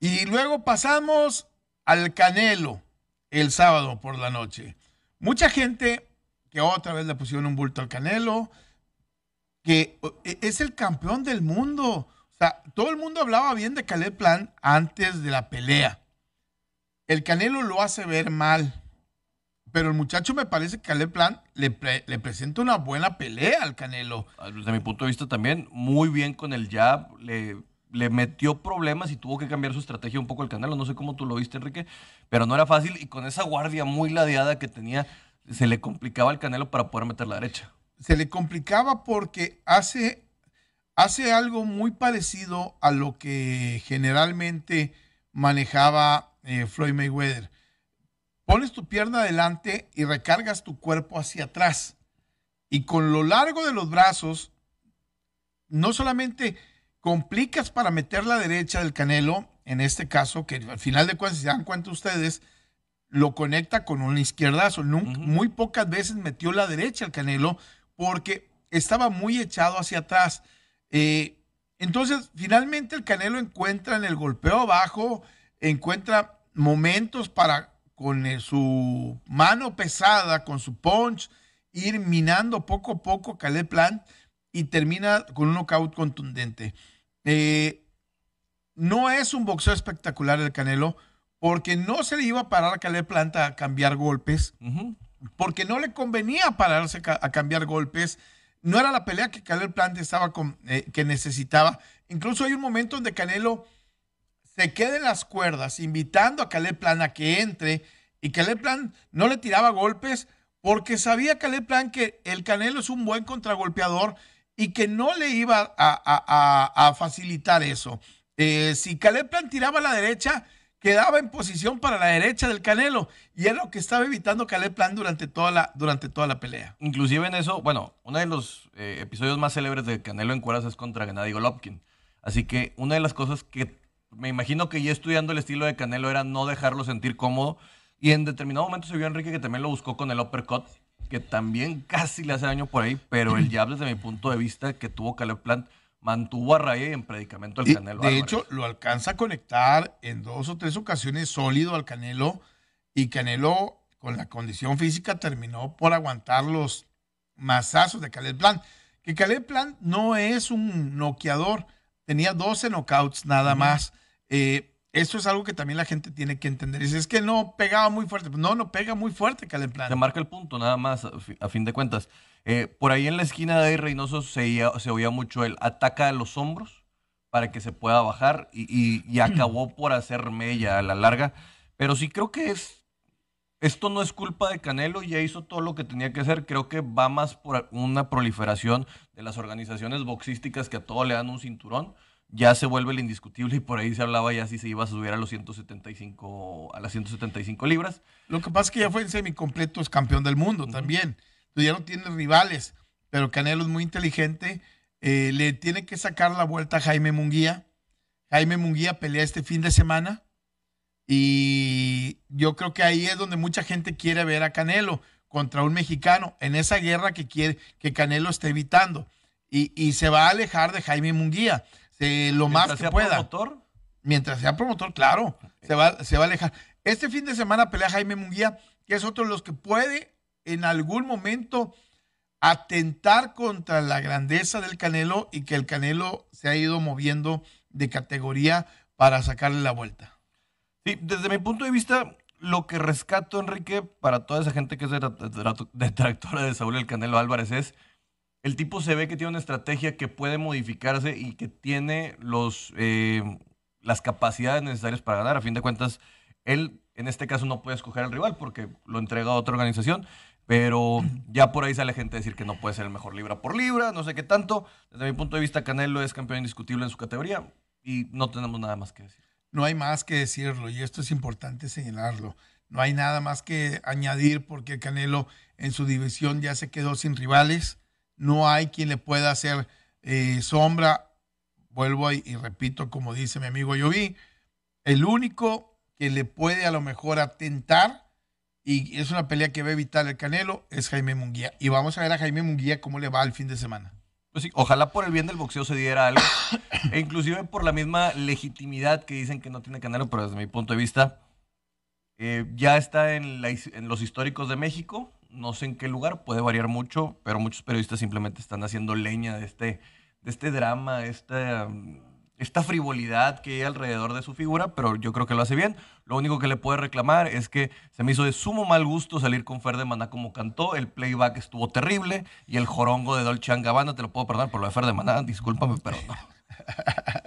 Y luego pasamos al Canelo el sábado por la noche. Mucha gente que otra vez le pusieron un bulto al Canelo, que e, es el campeón del mundo. O sea, todo el mundo hablaba bien de Caleb Plan antes de la pelea. El Canelo lo hace ver mal. Pero el muchacho me parece que Caleb Plan le, le presenta una buena pelea al Canelo. Ah, desde mi punto de vista también, muy bien con el jab, le le metió problemas y tuvo que cambiar su estrategia un poco el Canelo. No sé cómo tú lo viste, Enrique, pero no era fácil y con esa guardia muy ladeada que tenía, se le complicaba al Canelo para poder meter la derecha. Se le complicaba porque hace, hace algo muy parecido a lo que generalmente manejaba eh, Floyd Mayweather. Pones tu pierna adelante y recargas tu cuerpo hacia atrás. Y con lo largo de los brazos, no solamente complicas para meter la derecha del Canelo, en este caso, que al final de cuentas, si se dan cuenta ustedes, lo conecta con un izquierdazo. Muy pocas veces metió la derecha el Canelo porque estaba muy echado hacia atrás. Eh, entonces, finalmente el Canelo encuentra en el golpeo abajo, encuentra momentos para con su mano pesada, con su punch, ir minando poco a poco Caleb Plant y termina con un knockout contundente. Eh, no es un boxeo espectacular el Canelo, porque no se le iba a parar a Caleb Planta a cambiar golpes, porque no le convenía pararse a cambiar golpes. No era la pelea que Caleb Planta estaba con, eh, que necesitaba. Incluso hay un momento donde Canelo se queda en las cuerdas, invitando a Caleb Planta a que entre, y Caleb Planta no le tiraba golpes porque sabía Caleb Planta que el Canelo es un buen contragolpeador y que no le iba a, facilitar eso. Eh, si Caleb Plan tiraba a la derecha, quedaba en posición para la derecha del Canelo y es lo que estaba evitando Caleb Plan durante toda la, durante toda la pelea. Inclusive en eso, bueno, uno de los eh, episodios más célebres de Canelo en cuerdas es contra Gennady Golovkin. Así que una de las cosas que me imagino que ya estudiando el estilo de Canelo era no dejarlo sentir cómodo y en determinado momento se vio Enrique que también lo buscó con el uppercut que también casi le hace daño por ahí, pero el diablo desde mi punto de vista que tuvo Caleb Plant mantuvo a raya en predicamento al Canelo. De hecho, lo alcanza a conectar en dos o tres ocasiones sólido al Canelo y Canelo con la condición física terminó por aguantar los mazazos de Caleb Plant. Que Caleb Plant no es un noqueador, tenía 12 knockouts nada más. Eh, eso es algo que también la gente tiene que entender. si es que no pegaba muy fuerte. Pues, no, no pega muy fuerte plan se marca el punto, nada más, a fin de cuentas. Eh, por ahí en la esquina de Reynoso se, se oía mucho el ataca a los hombros para que se pueda bajar y, acabó por hacer mella a la larga. Pero sí creo que es. Esto no es culpa de Canelo, ya hizo todo lo que tenía que hacer. Creo que va más por una proliferación de las organizaciones boxísticas que a todo le dan un cinturón ya se vuelve el indiscutible y por ahí se hablaba ya si se iba a subir a los 175, a las 175 libras. Lo que pasa es que ya fue en semicompleto, es campeón del mundo también. ya no tiene rivales, pero Canelo es muy inteligente. Eh, le tiene que sacar la vuelta a Jaime Munguía. Jaime Munguía pelea este fin de semana. Y yo creo que ahí es donde mucha gente quiere ver a Canelo contra un mexicano, en esa guerra que quiere que Canelo está evitando. y se va a alejar de Jaime Munguía lo más que pueda. Promotor? Mientras sea promotor, claro, se, va, se va a alejar. Este fin de semana pelea Jaime Munguía, que es otro de los que puede en algún momento atentar contra la grandeza del Canelo y que el Canelo se ha ido moviendo de categoría para sacarle la vuelta. Sí, desde mi punto de vista, lo que rescato, Enrique, para toda esa gente que es detractora de Saúl el Canelo Álvarez es el tipo se ve que tiene una estrategia que puede modificarse y que tiene los, eh, las capacidades necesarias para ganar. A fin de cuentas, él en este caso no puede escoger al rival porque lo entrega a otra organización. Pero ya por ahí sale gente a decir que no puede ser el mejor libra por libra, no sé qué tanto. Desde mi punto de vista, Canelo es campeón indiscutible en su categoría y no tenemos nada más que decir. No hay más que decirlo y esto es importante señalarlo. No hay nada más que añadir porque Canelo en su división ya se quedó sin rivales no hay quien le pueda hacer eh, sombra. Vuelvo y, repito, como dice mi amigo Yoví, el único que le puede a lo mejor atentar, y es una pelea que va a evitar el Canelo, es Jaime Munguía. Y vamos a ver a Jaime Munguía cómo le va el fin de semana. Pues sí, ojalá por el bien del boxeo se diera algo. E inclusive por la misma legitimidad que dicen que no tiene Canelo, pero desde mi punto de vista, eh, ya está en, en, los históricos de México no sé en qué lugar, puede variar mucho, pero muchos periodistas simplemente están haciendo leña de este, de este drama, esta, esta frivolidad que hay alrededor de su figura, pero yo creo que lo hace bien. Lo único que le puede reclamar es que se me hizo de sumo mal gusto salir con Fer de Maná como cantó, el playback estuvo terrible y el jorongo de Dolce Gabbana, te lo puedo perdonar por lo de Fer de Maná, discúlpame, pero no.